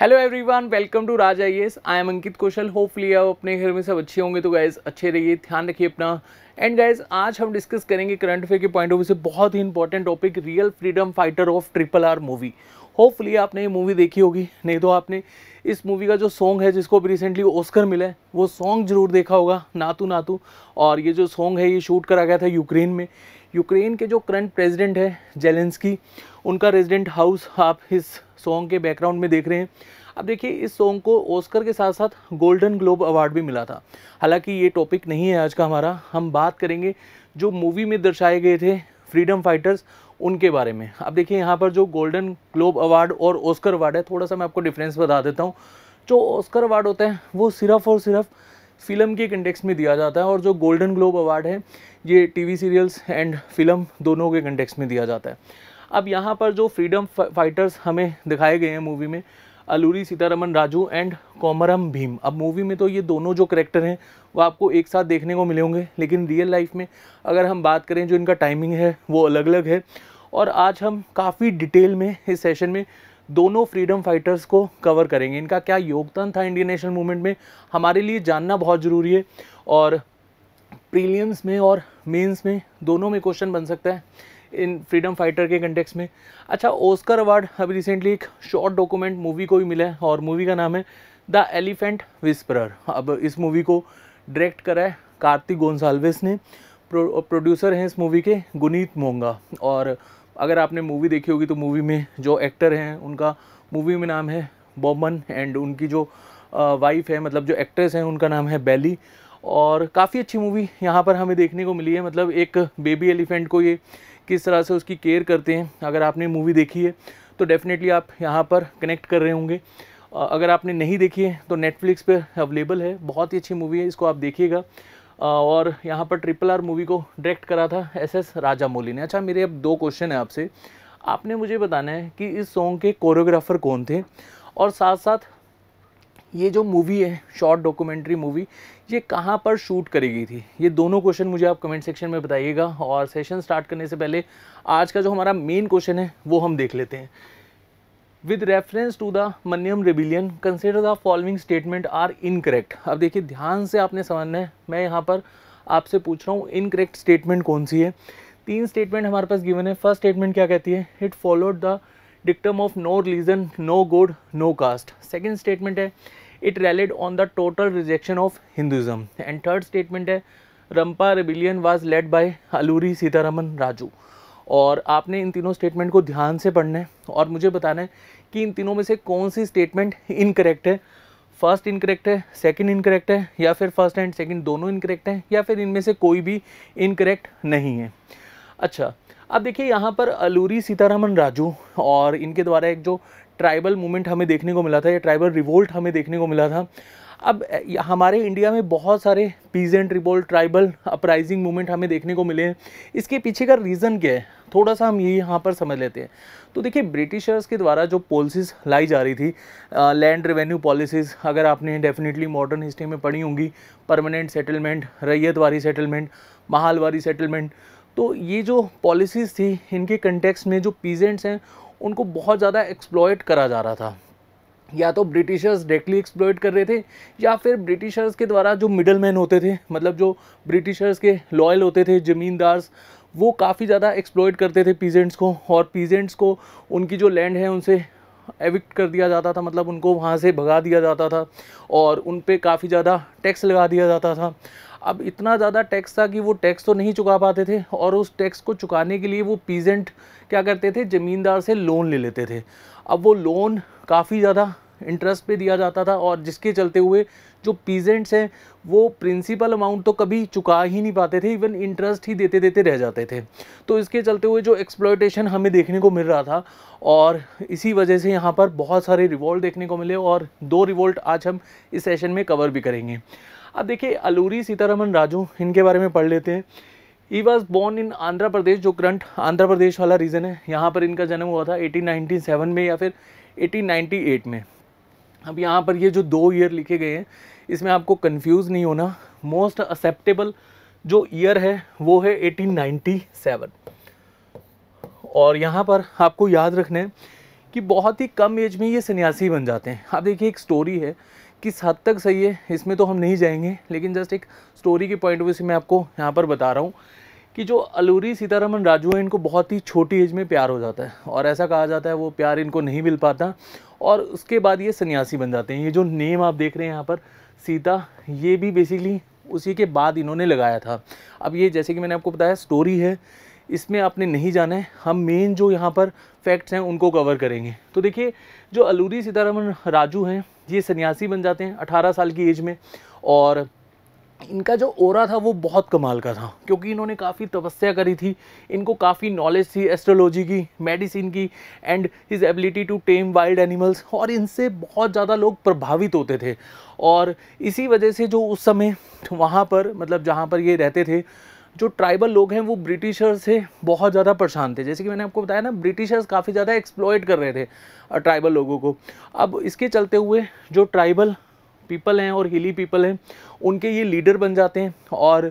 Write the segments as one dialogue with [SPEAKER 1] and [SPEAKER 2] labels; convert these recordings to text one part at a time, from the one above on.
[SPEAKER 1] hello everyone welcome to Raj I S I am Ankit Kaushal hopefully आप अपने घर में सब अच्छे होंगे तो गाइज अच्छे रहिए ध्यान रखिए अपना एंड गाइज आज हम डिस्कस करेंगे करंट अफेयर के पॉइंट ऑफ व्यू से बहुत ही important topic real freedom fighter of triple R movie hopefully आपने ये मूवी देखी होगी नहीं तो आपने इस मूवी का जो सॉन्ग है जिसको अभी रिसेंटली ओस्कर मिला है वो सॉन्ग जरूर देखा होगा नातू नातू और ये जो सॉन्ग है ये शूट करा गया था यूक्रेन में यूक्रेन के जो करंट प्रेसिडेंट है जेलेंसकी उनका रेजिडेंट हाउस आप इस सॉन्ग के बैकग्राउंड में देख रहे हैं अब देखिए इस सॉन्ग को ओस्कर के साथ साथ गोल्डन ग्लोब अवार्ड भी मिला था हालांकि ये टॉपिक नहीं है आज का हमारा हम बात करेंगे जो मूवी में दर्शाए गए थे फ्रीडम फाइटर्स उनके बारे में अब देखिए यहाँ पर जो गोल्डन ग्लोब अवार्ड और ओस्कर अवार्ड है थोड़ा सा मैं आपको डिफरेंस बता देता हूँ जो ओस्कर अवार्ड होता है वो सिर्फ और सिर्फ फिल्म के कंटेक्स में दिया जाता है और जो गोल्डन ग्लोब अवार्ड है ये टीवी सीरियल्स एंड फिल्म दोनों के कंटेक्स में दिया जाता है अब यहाँ पर जो फ्रीडम फाइटर्स हमें दिखाए गए हैं मूवी में अलूरी सीतारमन राजू एंड कोमरम भीम अब मूवी में तो ये दोनों जो करेक्टर हैं वो आपको एक साथ देखने को मिले होंगे लेकिन रियल लाइफ में अगर हम बात करें जो इनका टाइमिंग है वो अलग अलग है और आज हम काफ़ी डिटेल में इस सेशन में दोनों फ्रीडम फाइटर्स को कवर करेंगे इनका क्या योगदान था इंडियन नेशनल मूवमेंट में हमारे लिए जानना बहुत ज़रूरी है और प्रीलियम्स में और मेंस में दोनों में क्वेश्चन बन सकता है इन फ्रीडम फाइटर के कंटेक्स में अच्छा ओस्कर अवार्ड अभी रिसेंटली एक शॉर्ट डॉक्यूमेंट मूवी को भी मिला है और मूवी का नाम है द एलिफेंट विस्परर अब इस मूवी को डायरेक्ट करा है कार्तिक गोन्साल्विस ने प्रो, प्रोड्यूसर हैं इस मूवी के गुनीत मोंगा और अगर आपने मूवी देखी होगी तो मूवी में जो एक्टर हैं उनका मूवी में नाम है बॉबन एंड उनकी जो वाइफ है मतलब जो एक्ट्रेस हैं उनका नाम है बेली और काफ़ी अच्छी मूवी यहाँ पर हमें देखने को मिली है मतलब एक बेबी एलिफेंट को ये किस तरह से उसकी केयर करते हैं अगर आपने मूवी देखी है तो डेफ़िनेटली आप यहाँ पर कनेक्ट कर रहे होंगे अगर आपने नहीं देखी है तो नेटफ्लिक्स पर अवेलेबल है बहुत ही अच्छी मूवी है इसको आप देखिएगा और यहाँ पर ट्रिपल आर मूवी को डायरेक्ट करा था एस एस राजामौली ने अच्छा मेरे अब दो क्वेश्चन है आपसे आपने मुझे बताना है कि इस सॉन्ग के कोरियोग्राफर कौन थे और साथ साथ ये जो मूवी है शॉर्ट डॉक्यूमेंट्री मूवी ये कहाँ पर शूट करी गई थी ये दोनों क्वेश्चन मुझे आप कमेंट सेक्शन में बताइएगा और सेशन स्टार्ट करने से पहले आज का जो हमारा मेन क्वेश्चन है वो हम देख लेते हैं with reference to the Manyam rebellion consider the following statement are incorrect अब देखिए ध्यान से आपने समझना है मैं यहाँ पर आपसे पूछ रहा हूँ इनकरेक्ट स्टेटमेंट कौन सी है तीन स्टेटमेंट हमारे पास गिवन है फर्स्ट स्टेटमेंट क्या कहती है it followed the dictum of no religion no god no caste second statement है it relied on the total rejection of Hinduism and third statement है Rampa rebellion was led by Alluri Sitaraman Raju और आपने इन तीनों statement को ध्यान से पढ़ना है और मुझे बताना है कि इन तीनों में से कौन सी स्टेटमेंट इनकरेक्ट है फर्स्ट इनकरेक्ट है सेकंड इनकरेक्ट है या फिर फर्स्ट एंड सेकंड दोनों इनकरेक्ट हैं या फिर इनमें से कोई भी इनकरेक्ट नहीं है अच्छा अब देखिए यहाँ पर अलूरी सीतारामन राजू और इनके द्वारा एक जो ट्राइबल मूवमेंट हमें देखने को मिला था या ट्राइबल रिवोल्ट हमें देखने को मिला था अब हमारे इंडिया में बहुत सारे पीजेंट रिबोल ट्राइबल अपराइजिंग मूवमेंट हमें देखने को मिले हैं इसके पीछे का रीज़न क्या है थोड़ा सा हम ये यहाँ पर समझ लेते हैं तो देखिए ब्रिटिशर्स के द्वारा जो पॉलिसीज़ लाई जा रही थी लैंड रेवेन्यू पॉलिसीज़ अगर आपने डेफिनेटली मॉडर्न हिस्ट्री में पढ़ी होंगी permanent settlement ryotwari settlement mahalwari settlement तो ये जो पॉलिसीज़ थी इनके कंटेक्स में जो पीजेंट्स हैं उनको बहुत ज़्यादा एक्सप्लॉयट करा जा रहा था या तो ब्रिटिशर्स डायरेक्टली एक्सप्लोइट कर रहे थे या फिर ब्रिटिशर्स के द्वारा जो मिडल मैन होते थे मतलब जो ब्रिटिशर्स के लॉयल होते थे ज़मींदार्स वो काफ़ी ज़्यादा एक्सप्लोइट करते थे पीजेंट्स को और पीजेंट्स को उनकी जो लैंड है उनसे एविक्ट कर दिया जाता था मतलब उनको वहाँ से भगा दिया जाता था और उन पर काफ़ी ज़्यादा टैक्स लगा दिया जाता था अब इतना ज़्यादा टैक्स था कि वो टैक्स तो नहीं चुका पाते थे और उस टैक्स को चुकाने के लिए वो पीजेंट क्या करते थे ज़मींदार से लोन ले लेते थे अब वो लोन काफ़ी ज़्यादा इंटरेस्ट पे दिया जाता था और जिसके चलते हुए जो पीजेंट्स हैं वो प्रिंसिपल अमाउंट तो कभी चुका ही नहीं पाते थे इवन इंटरेस्ट ही देते देते रह जाते थे तो इसके चलते हुए जो एक्सप्लोइटेशन हमें देखने को मिल रहा था और इसी वजह से यहाँ पर बहुत सारे रिवॉल्ट देखने को मिले और दो रिवॉल्ट आज हम इस सेशन में कवर भी करेंगे अब देखिए अलूरी सीतारामन राजू इनके बारे में पढ़ लेते हैं he was born in Andhra Pradesh जो करंट आंध्र प्रदेश वाला रीजन है यहाँ पर इनका जन्म हुआ था 1897 में या फिर 1898 में अब यहाँ पर ये जो दो ईयर लिखे गए हैं इसमें आपको कन्फ्यूज नहीं होना मोस्ट एक्सेप्टेबल जो ईयर है वो है एटीन और यहाँ पर आपको याद रखना है कि बहुत ही कम एज में ये सन्यासी बन जाते हैं आप देखिए एक स्टोरी है किस हद तक सही है इसमें तो हम नहीं जाएंगे लेकिन जस्ट एक स्टोरी के पॉइंट ऑफ व्यू से मैं आपको यहाँ पर बता रहा हूँ कि जो अलूरी सीतारामन राजू है इनको बहुत ही छोटी एज में प्यार हो जाता है और ऐसा कहा जाता है वो प्यार इनको नहीं मिल पाता और उसके बाद ये सन्यासी बन जाते हैं ये जो नेम आप देख रहे हैं यहाँ पर सीता ये भी बेसिकली उसी के बाद इन्होंने लगाया था अब ये जैसे कि मैंने आपको बताया स्टोरी है इसमें आपने नहीं जाना है हम मेन जो यहाँ पर फैक्ट्स हैं उनको कवर करेंगे तो देखिए जो अलूरी सीतारामन राजू हैं ये सन्यासी बन जाते हैं अठारह साल की एज में और इनका जो ओरा था वो बहुत कमाल का था क्योंकि इन्होंने काफ़ी तपस्या करी थी इनको काफ़ी नॉलेज थी एस्ट्रोलॉजी की मेडिसिन की and his ability to tame wild animals और इनसे बहुत ज़्यादा लोग प्रभावित होते थे और इसी वजह से जो उस समय वहाँ पर मतलब जहाँ पर ये रहते थे जो ट्राइबल लोग हैं वो ब्रिटिशर्स से बहुत ज़्यादा परेशान थे जैसे कि मैंने आपको बताया ना ब्रिटिशर्स काफ़ी ज़्यादा एक्सप्लॉयट कर रहे थे ट्राइबल लोगों को अब इसके चलते हुए जो ट्राइबल पीपल हैं और हिली पीपल हैं उनके ये लीडर बन जाते हैं और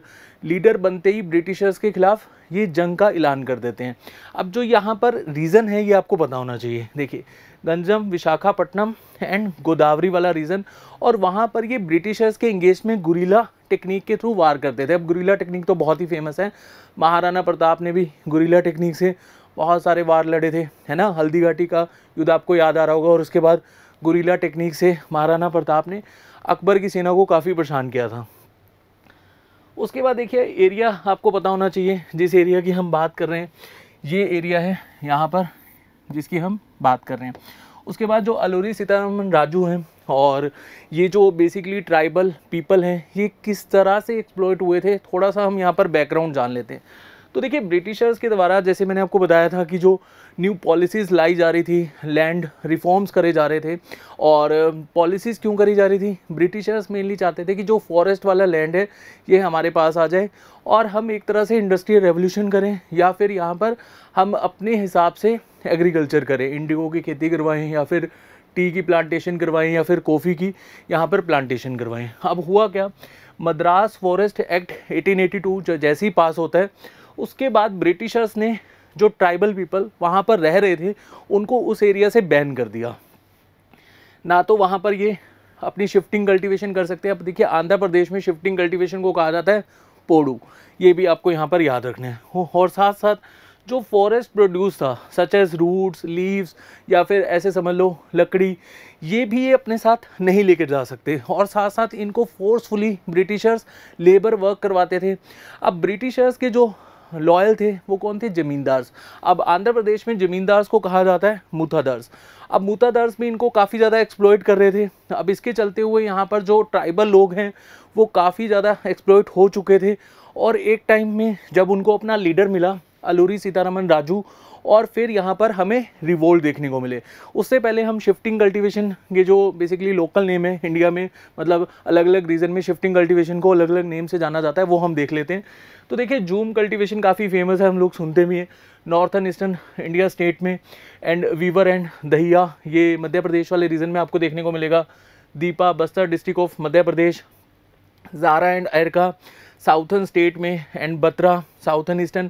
[SPEAKER 1] लीडर बनते ही ब्रिटिशर्स के ख़िलाफ़ ये जंग का ऐलान कर देते हैं अब जो यहाँ पर रीज़न है ये आपको पता होना चाहिए देखिए गंजम विशाखापट्टनम एंड गोदावरी वाला रीज़न और वहाँ पर ये ब्रिटिशर्स के इंगेज में गुरीला टेक्निक के थ्रू वार करते थे अब गुरीला टेक्निक तो बहुत ही फेमस है महाराणा प्रताप ने भी गुरीला टेक्निक से बहुत सारे वार लड़े थे है ना हल्दी घाटी का युद्ध आपको याद आ रहा होगा और उसके बाद गुरीला टेक्निक से महाराणा प्रताप ने अकबर की सेना को काफ़ी परेशान किया था उसके बाद देखिए एरिया आपको पता होना चाहिए जिस एरिया की हम बात कर रहे हैं ये एरिया है यहाँ पर जिसकी हम बात कर रहे हैं उसके बाद जो अलूरी सीतारामन राजू हैं और ये जो बेसिकली ट्राइबल पीपल हैं ये किस तरह से एक्सप्लोइट हुए थे थोड़ा सा हम यहाँ पर बैकग्राउंड जान लेते हैं तो देखिए ब्रिटिशर्स के द्वारा जैसे मैंने आपको बताया था कि जो न्यू पॉलिसीज़ लाई जा रही थी लैंड रिफॉर्म्स करे जा रहे थे और पॉलिसीज़ क्यों करी जा रही थी ब्रिटिशर्स मेनली चाहते थे कि जो फॉरेस्ट वाला लैंड है ये हमारे पास आ जाए और हम एक तरह से इंडस्ट्रियल रेवोल्यूशन करें या फिर यहाँ पर हम अपने हिसाब से एग्रीकल्चर करें इंडिगो की खेती करवाएँ या फिर टी की प्लांटेशन करवाएं या फिर कॉफ़ी की यहाँ पर प्लांटेशन करवाएं अब हुआ क्या मद्रास फॉरेस्ट एक्ट 1882 जो जैसे ही पास होता है उसके बाद ब्रिटिशर्स ने जो ट्राइबल पीपल वहाँ पर रह रहे थे उनको उस एरिया से बैन कर दिया ना तो वहाँ पर ये अपनी शिफ्टिंग कल्टिवेशन कर सकते हैं अब देखिए आंध्र प्रदेश में शिफ्टिंग कल्टिवेशन को कहा जाता है पोड़ू ये भी आपको यहाँ पर याद रखना है और साथ साथ जो फॉरेस्ट प्रोड्यूस था सच एज रूट्स लीव्स या फिर ऐसे समझ लो लकड़ी ये भी ये अपने साथ नहीं लेकर जा सकते और साथ साथ इनको फोर्सफुली ब्रिटिशर्स लेबर वर्क करवाते थे अब ब्रिटिशर्स के जो लॉयल थे वो कौन थे ज़मींदार्स अब आंध्र प्रदेश में ज़मींदार्स को कहा जाता है मुथादर्स अब मुथादर्स भी इनको काफ़ी ज़्यादा एक्सप्लोइट कर रहे थे अब इसके चलते हुए यहाँ पर जो ट्राइबल लोग हैं वो काफ़ी ज़्यादा एक्सप्लोइट हो चुके थे और एक टाइम में जब उनको अपना लीडर मिला अलूरी सीतारामन राजू और फिर यहाँ पर हमें रिवोल्ट देखने को मिले उससे पहले हम शिफ्टिंग कल्टीवेशन के जो बेसिकली लोकल नेम है इंडिया में मतलब अलग अलग रीजन में शिफ्टिंग कल्टीवेशन को अलग अलग नेम से जाना जाता है वो हम देख लेते हैं तो देखिए जूम कल्टीवेशन काफ़ी फेमस है हम लोग सुनते भी हैं नॉर्थन ईस्टर्न इंडिया स्टेट में एंड वीवर एंड दहिया ये मध्य प्रदेश वाले रीजन में आपको देखने को मिलेगा Deepa Bastar district of Madhya Pradesh Jara and Arka southern state में and Batra southern eastern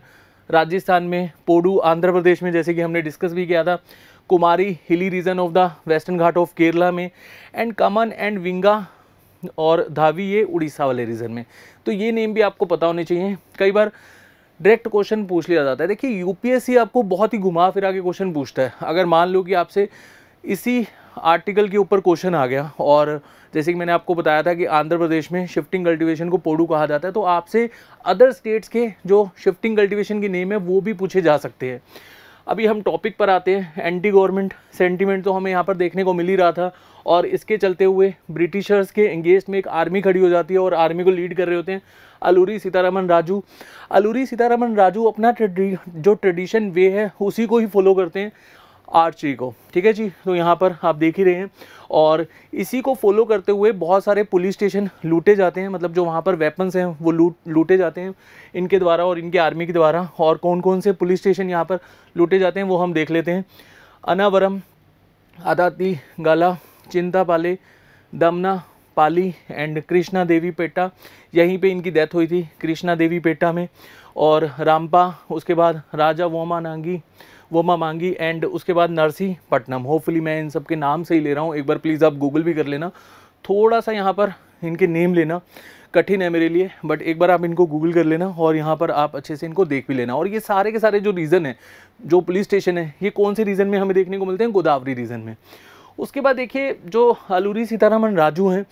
[SPEAKER 1] Rajasthan में पोडू आंध्र प्रदेश में जैसे कि हमने डिस्कस भी किया था Kumari hilly region of the western Ghat of Kerala में एंड कमन एंड विंगा और धावी ये उड़ीसा वाले रीजन में तो ये नेम भी आपको पता होने चाहिए कई बार डायरेक्ट क्वेश्चन पूछ लिया जाता है देखिए यूपीएससी आपको बहुत ही घुमा फिरा के क्वेश्चन पूछता है अगर मान लो कि आपसे इसी आर्टिकल के ऊपर क्वेश्चन आ गया और जैसे कि मैंने आपको बताया था कि आंध्र प्रदेश में शिफ्टिंग कल्टीवेशन को पोडू कहा जाता है तो आपसे अदर स्टेट्स के जो शिफ्टिंग कल्टीवेशन के नेम है वो भी पूछे जा सकते हैं अभी हम टॉपिक पर आते हैं एंटी गवर्नमेंट सेंटीमेंट तो हमें यहाँ पर देखने को मिल ही रहा था और इसके चलते हुए ब्रिटिशर्स के एंगेस्ट में एक आर्मी खड़ी हो जाती है और आर्मी को लीड कर रहे होते हैं अलूरी सीतारामन राजू अलूरी सीतारामन राजू अपना जो ट्रेडिशन वे है उसी को ही फॉलो करते हैं आर्चरी को ठीक है जी तो यहाँ पर आप देख ही रहे हैं और इसी को फॉलो करते हुए बहुत सारे पुलिस स्टेशन लूटे जाते हैं मतलब जो वहाँ पर वेपन्स हैं वो लूट लूटे जाते हैं इनके द्वारा और इनके आर्मी के द्वारा और कौन कौन से पुलिस स्टेशन यहाँ पर लूटे जाते हैं वो हम देख लेते हैं Annavaram Addateegala Chintapalle Dammanapalli and Krishna Devi Peta यहीं पे इनकी डेथ हुई थी कृष्णा देवी पेटा में और रामपा उसके बाद राजा वोमा नांगी वो मैं मांगी एंड उसके बाद नरसी पटनम होपफुली मैं इन सब के नाम से ही ले रहा हूँ एक बार प्लीज़ आप गूगल भी कर लेना थोड़ा सा यहाँ पर इनके नेम लेना कठिन है मेरे लिए बट एक बार आप इनको गूगल कर लेना और यहाँ पर आप अच्छे से इनको देख भी लेना और ये सारे के सारे जो रीज़न है जो पुलिस स्टेशन है ये कौन से रीज़न में हमें देखने को मिलते हैं गोदावरी रीज़न में उसके बाद देखिए जो अलूरी सीतारामन राजू हैं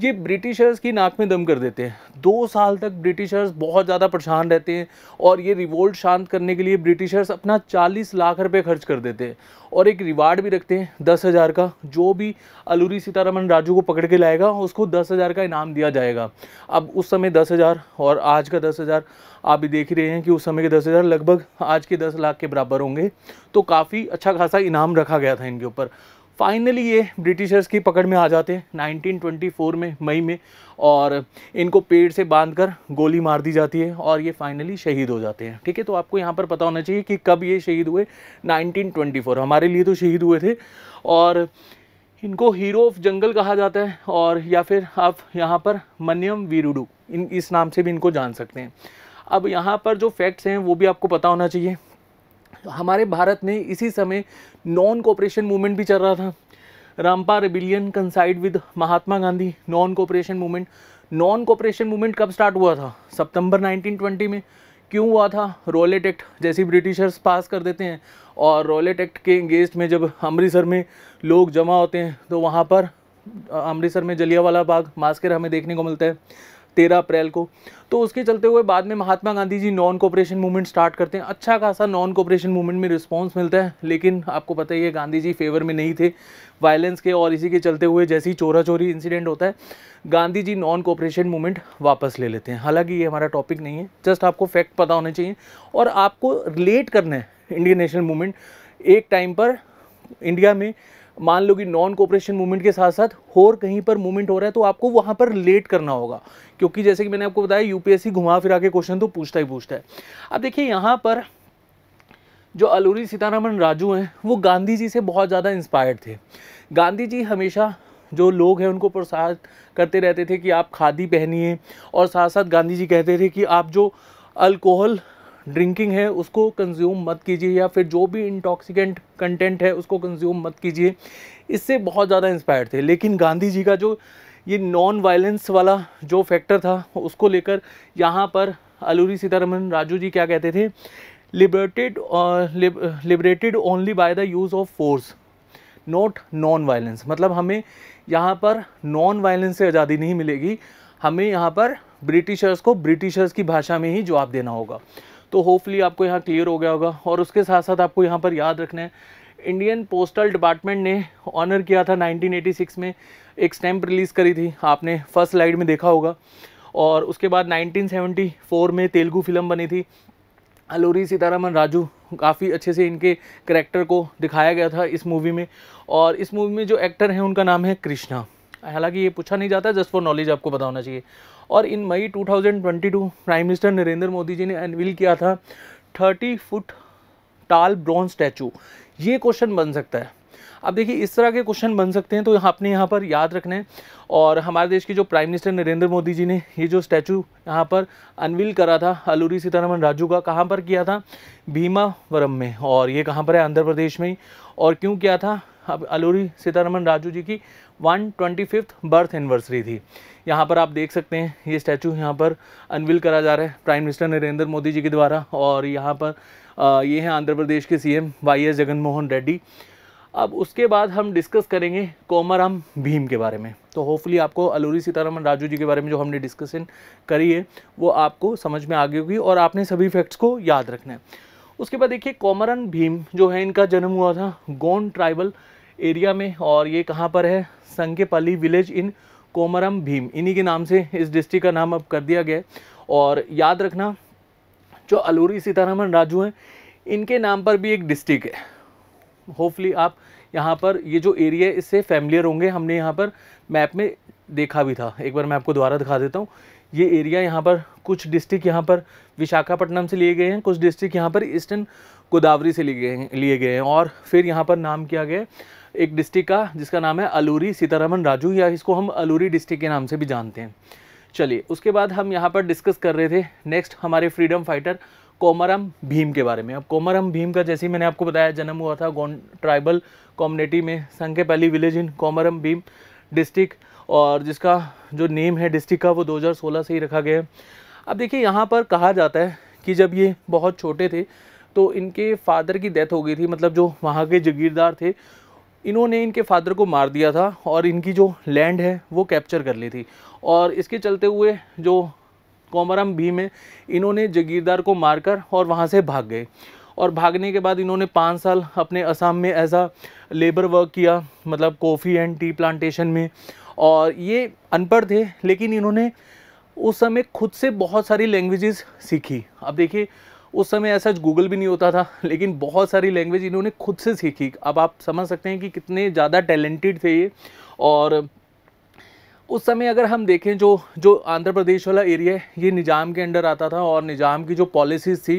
[SPEAKER 1] ये ब्रिटिशर्स की नाक में दम कर देते हैं दो साल तक ब्रिटिशर्स बहुत ज़्यादा परेशान रहते हैं और ये रिवोल्ट शांत करने के लिए ब्रिटिशर्स अपना 40 लाख रुपए खर्च कर देते हैं और एक रिवार्ड भी रखते हैं दस हज़ार का जो भी अलूरी सीतारामन राजू को पकड़ के लाएगा उसको दस हज़ार का इनाम दिया जाएगा अब उस समय दस हज़ार और आज का दस हज़ार आप भी देख रहे हैं कि उस समय के दस हज़ार लगभग आज के दस लाख के बराबर होंगे तो काफ़ी अच्छा खासा इनाम रखा गया था इनके ऊपर फाइनली ये ब्रिटिशर्स की पकड़ में आ जाते हैं 1924 में मई में और इनको पेड़ से बांधकर गोली मार दी जाती है और ये फाइनली शहीद हो जाते हैं ठीक है तो आपको यहाँ पर पता होना चाहिए कि कब ये शहीद हुए 1924 हमारे लिए तो शहीद हुए थे और इनको हीरो ऑफ जंगल कहा जाता है और या फिर आप यहाँ पर मनियम वीरुडू इन इस नाम से भी इनको जान सकते हैं अब यहाँ पर जो फैक्ट्स हैं वो भी आपको पता होना चाहिए हमारे भारत में इसी समय नॉन कोऑपरेशन मूवमेंट भी चल रहा था Rampa rebellion coincide with Mahatma Gandhi non cooperation movement non cooperation movement कब स्टार्ट हुआ था सितंबर 1920 में क्यों हुआ था रॉयलेट एक्ट जैसे ब्रिटिशर्स पास कर देते हैं और रॉयलेट एक्ट के एंगेस्ट में जब अमृतसर में लोग जमा होते हैं तो वहाँ पर अमृतसर में जलियावाला बाग मास्कर हमें देखने को मिलता है तेरह अप्रैल को तो उसके चलते हुए बाद में Mahatma Gandhi ji non cooperation movement start करते हैं अच्छा खासा नॉन कॉपरेशन मूवमेंट में रिस्पॉन्स मिलता है लेकिन आपको पता ही है गांधी जी फेवर में नहीं थे वायलेंस के और इसी के चलते हुए जैसे ही चोरा चोरी इंसिडेंट होता है Gandhi ji non cooperation movement वापस ले लेते हैं हालाँकि ये हमारा टॉपिक नहीं है जस्ट आपको फैक्ट पता होना चाहिए और आपको रिलेट करना है इंडियन नेशनल मूवमेंट एक टाइम पर इंडिया में मान लो कि नॉन कोऑपरेशन मूवमेंट के साथ साथ और कहीं पर मूवमेंट हो रहा है तो आपको वहाँ पर लेट करना होगा क्योंकि जैसे कि मैंने आपको बताया यूपीएससी घुमा फिरा के क्वेश्चन तो पूछता ही पूछता है अब देखिए यहाँ पर जो अलूरी सीतारामन राजू हैं वो गांधी जी से बहुत ज़्यादा इंस्पायर्ड थे गांधी जी हमेशा जो लोग हैं उनको प्रोत्साहित करते रहते थे कि आप खादी पहनिए और साथ साथ गांधी जी कहते थे कि आप जो अल्कोहल ड्रिंकिंग है उसको कंज्यूम मत कीजिए या फिर जो भी इंटॉक्सिकेंट कंटेंट है उसको कंज्यूम मत कीजिए इससे बहुत ज़्यादा इंस्पायर थे लेकिन गांधी जी का जो ये नॉन वायलेंस वाला जो फैक्टर था उसको लेकर यहाँ पर अलूरी सीतारमन राजू जी क्या कहते थे liberated liberated only by the use of force not non violence मतलब हमें यहाँ पर नॉन वायलेंस से आज़ादी नहीं मिलेगी हमें यहाँ पर ब्रिटिशर्स को ब्रिटिशर्स की भाषा में ही जवाब देना होगा तो होपफुली आपको यहाँ क्लियर हो गया होगा और उसके साथ साथ आपको यहाँ पर याद रखना है इंडियन पोस्टल डिपार्टमेंट ने ऑनर किया था 1986 में एक स्टैम्प रिलीज़ करी थी आपने फर्स्ट स्लाइड में देखा होगा और उसके बाद 1974 में तेलुगु फिल्म बनी थी अलोरी सीतारामन राजू काफ़ी अच्छे से इनके करेक्टर को दिखाया गया था इस मूवी में और इस मूवी में जो एक्टर हैं उनका नाम है कृष्णा हालांकि ये पूछा नहीं जाता जस्ट फॉर नॉलेज आपको बताना चाहिए और in May 2022 prime minister Narendra Modi ji ने अनविल किया था 30 फुट टाल ब्रॉन्ज स्टैचू ये क्वेश्चन बन सकता है अब देखिए इस तरह के क्वेश्चन बन सकते हैं तो आपने यहाँ पर याद रखना है और हमारे देश के जो प्राइम मिनिस्टर नरेंद्र मोदी जी ने ये जो स्टैचू यहाँ पर अनविल करा था अलूरी सीतारामन राजू का कहाँ पर किया था भीमावरम में और ये कहाँ पर है आंध्र प्रदेश में ही और क्यों किया था अब अलूरी सीतारमन राजू जी की one twenty fifth birth anniversary थी यहाँ पर आप देख सकते हैं ये स्टैचू यहाँ पर अनविल करा जा रहा है प्राइम मिनिस्टर नरेंद्र मोदी जी के द्वारा और यहाँ पर आ, ये हैं आंध्र प्रदेश के CM Y S Jaganmohan Reddy अब उसके बाद हम डिस्कस करेंगे कोमाराम भीम के बारे में तो होपफुली आपको अलूरी सीतारमन राजू जी के बारे में जो हमने डिस्कशन करी है वो आपको समझ में आ गई होगी और आपने सभी फैक्ट्स को याद रखना है उसके बाद देखिए कोमरन भीम जो है इनका जन्म हुआ था गोंड ट्राइबल एरिया में और ये कहाँ पर है संकेपली विलेज इन कोमरम भीम इन्हीं के नाम से इस डिस्ट्रिक्ट का नाम अब कर दिया गया है और याद रखना जो अलूरी सीतारामन राजू हैं इनके नाम पर भी एक डिस्ट्रिक्ट है होपफुली आप यहाँ पर ये जो एरिया है इससे फैमिलियर होंगे हमने यहाँ पर मैप में देखा भी था एक बार मैं आपको दोबारा दिखा देता हूँ ये एरिया यहाँ पर कुछ डिस्ट्रिक्ट यहाँ पर विशाखापट्टनम से लिए गए हैं कुछ डिस्ट्रिक्ट यहाँ पर ईस्टर्न गोदावरी से लिए गए हैं लिए गए हैं और फिर यहाँ पर नाम किया गया एक डिस्ट्रिक्ट का जिसका नाम है अलूरी सीतारामन राजू या इसको हम अलूरी डिस्ट्रिक्ट के नाम से भी जानते हैं चलिए उसके बाद हम यहाँ पर डिस्कस कर रहे थे नेक्स्ट हमारे फ्रीडम फाइटर कोमरम भीम के बारे में अब कोमरम भीम का जैसे मैंने आपको बताया जन्म हुआ था ट्राइबल कॉम्युनिटी में संघ के पहली village in Komaram Bheem district और जिसका जो नेम है डिस्ट्रिक्ट का वो 2016 से ही रखा गया है अब देखिए यहाँ पर कहा जाता है कि जब ये बहुत छोटे थे तो इनके फादर की डेथ हो गई थी मतलब जो वहाँ के जगीरदार थे इन्होंने इनके फादर को मार दिया था और इनकी जो लैंड है वो कैप्चर कर ली थी और इसके चलते हुए जो कोमरम भीम है इन्होंने जगीरदार को मारकर और वहाँ से भाग गए और भागने के बाद इन्होंने पाँच साल अपने असम में एज आ लेबर वर्क किया मतलब कॉफ़ी एंड टी प्लांटेशन में और ये अनपढ़ थे लेकिन इन्होंने उस समय खुद से बहुत सारी लैंग्वेजेस सीखी अब देखिए उस समय ऐसा गूगल भी नहीं होता था लेकिन बहुत सारी लैंग्वेज इन्होंने खुद से सीखी अब आप समझ सकते हैं कि कितने ज़्यादा टैलेंटेड थे ये और उस समय अगर हम देखें जो जो आंध्र प्रदेश वाला एरिया है ये निज़ाम के अंडर आता था और निज़ाम की जो पॉलिसीज़ थी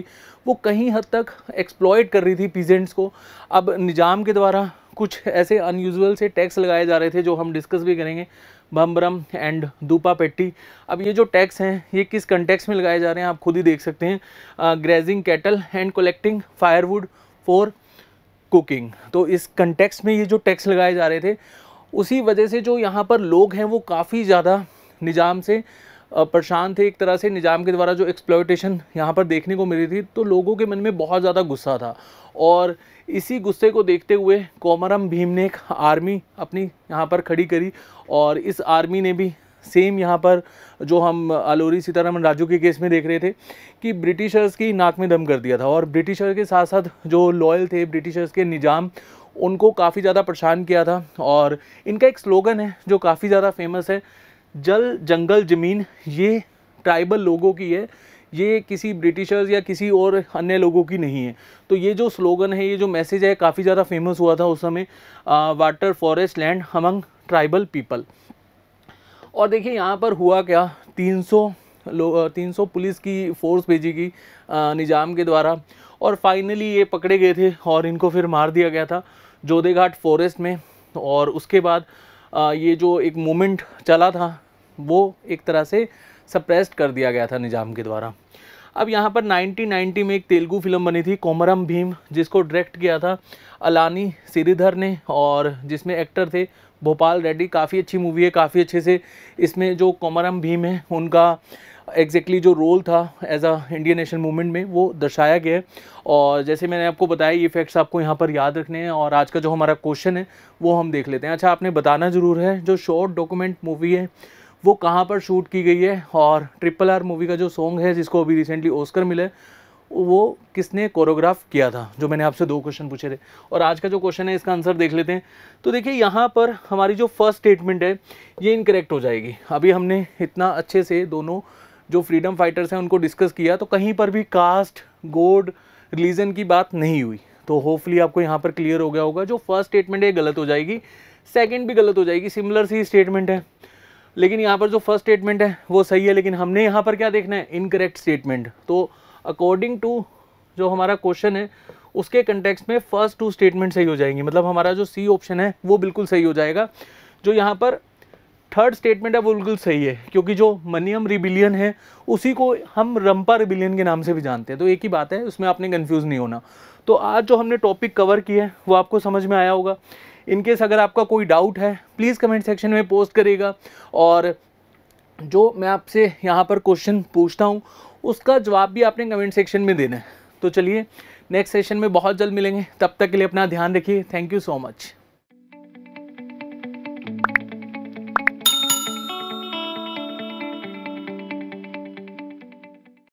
[SPEAKER 1] वो कहीं हद तक एक्सप्लॉयट कर रही थी पीजेंट्स को अब निज़ाम के द्वारा कुछ ऐसे अनयूजल से टैक्स लगाए जा रहे थे जो हम डिस्कस भी करेंगे भम्बरम एंड दूपा पेट्टी अब ये जो टैक्स हैं ये किस कंटेक्स में लगाए जा रहे हैं आप खुद ही देख सकते हैं grazing cattle and collecting firewood for cooking तो इस कंटेक्स में ये जो टैक्स लगाए जा रहे थे उसी वजह से जो यहाँ पर लोग हैं वो काफ़ी ज़्यादा निज़ाम से परेशान थे एक तरह से निज़ाम के द्वारा जो एक्सप्लोटेशन यहाँ पर देखने को मिली थी तो लोगों के मन में बहुत ज़्यादा गुस्सा था और इसी गुस्से को देखते हुए कोमरम भीम ने एक आर्मी अपनी यहाँ पर खड़ी करी और इस आर्मी ने भी सेम यहाँ पर जो हम अलोरी सीतारामन राजू के केस में देख रहे थे कि ब्रिटिशर्स की नाक में दम कर दिया था और ब्रिटिशर के साथ साथ जो लॉयल थे ब्रिटिशर्स के निज़ाम उनको काफ़ी ज़्यादा परेशान किया था और इनका एक स्लोगन है जो काफ़ी ज़्यादा फेमस है जल जंगल ज़मीन ये ट्राइबल लोगों की है ये किसी ब्रिटिशर्स या किसी और अन्य लोगों की नहीं है तो ये जो स्लोगन है ये जो मैसेज है काफ़ी ज़्यादा फेमस हुआ था उस समय water forest land among tribal people और देखिए यहाँ पर हुआ क्या 300 लोग तीन सौ पुलिस की फोर्स भेजी गई निज़ाम के द्वारा और फाइनली ये पकड़े गए थे और इनको फिर मार दिया गया था जोधेघाट फॉरेस्ट में और उसके बाद ये जो एक मोमेंट चला था वो एक तरह से सप्रेस्ड कर दिया गया था निज़ाम के द्वारा अब यहाँ पर 1990 में एक तेलुगु फिल्म बनी थी कोमरम भीम जिसको डायरेक्ट किया था अलानी श्रीधर ने और जिसमें एक्टर थे भोपाल रेड्डी काफ़ी अच्छी मूवी है काफ़ी अच्छे से इसमें जो कोमरम भीम है उनका एग्जैक्टली exactly जो रोल था as a Indian national movement में वो दर्शाया गया है और जैसे मैंने आपको बताया ये फैक्ट्स आपको यहाँ पर याद रखने हैं और आज का जो हमारा क्वेश्चन है वो हम देख लेते हैं अच्छा आपने बताना ज़रूर है जो शॉर्ट डॉक्यूमेंट मूवी है वो कहाँ पर शूट की गई है और ट्रिपल आर मूवी का जो सॉन्ग है जिसको अभी रिसेंटली ओस्कर मिला वो किसने कोरियोग्राफ किया था जो मैंने आपसे दो क्वेश्चन पूछे थे और आज का जो क्वेश्चन है इसका आंसर देख लेते हैं तो देखिए यहाँ पर हमारी जो फर्स्ट स्टेटमेंट है ये इनकरेक्ट हो जाएगी अभी हमने इतना अच्छे से दोनों जो फ्रीडम फाइटर्स हैं उनको डिस्कस किया तो कहीं पर भी कास्ट गोड रिलीजन की बात नहीं हुई तो होपफुली आपको यहाँ पर क्लियर हो गया होगा जो फर्स्ट स्टेटमेंट है गलत हो जाएगी सेकेंड भी गलत हो जाएगी सिमिलर सी स्टेटमेंट है लेकिन यहाँ पर जो फर्स्ट स्टेटमेंट है वो सही है लेकिन हमने यहाँ पर क्या देखना है इनकरेक्ट स्टेटमेंट तो अकॉर्डिंग टू जो हमारा क्वेश्चन है उसके कंटेक्स में फर्स्ट टू स्टेटमेंट सही हो जाएंगी मतलब हमारा जो सी ऑप्शन है वो बिल्कुल सही हो जाएगा जो यहाँ पर थर्ड स्टेटमेंट है वो बिल्कुल सही है क्योंकि जो मनियम रिबिलियन है उसी को हम रंपा रिबिलियन के नाम से भी जानते हैं तो एक ही बात है उसमें आपने कन्फ्यूज़ नहीं होना तो आज जो हमने टॉपिक कवर किया है वो आपको समझ में आया होगा इनकेस अगर आपका कोई डाउट है प्लीज़ कमेंट सेक्शन में पोस्ट करेगा और जो मैं आपसे यहाँ पर क्वेश्चन पूछता हूँ उसका जवाब भी आपने कमेंट सेक्शन में देना है तो चलिए नेक्स्ट सेशन में बहुत जल्द मिलेंगे तब तक के लिए अपना ध्यान रखिए थैंक यू सो मच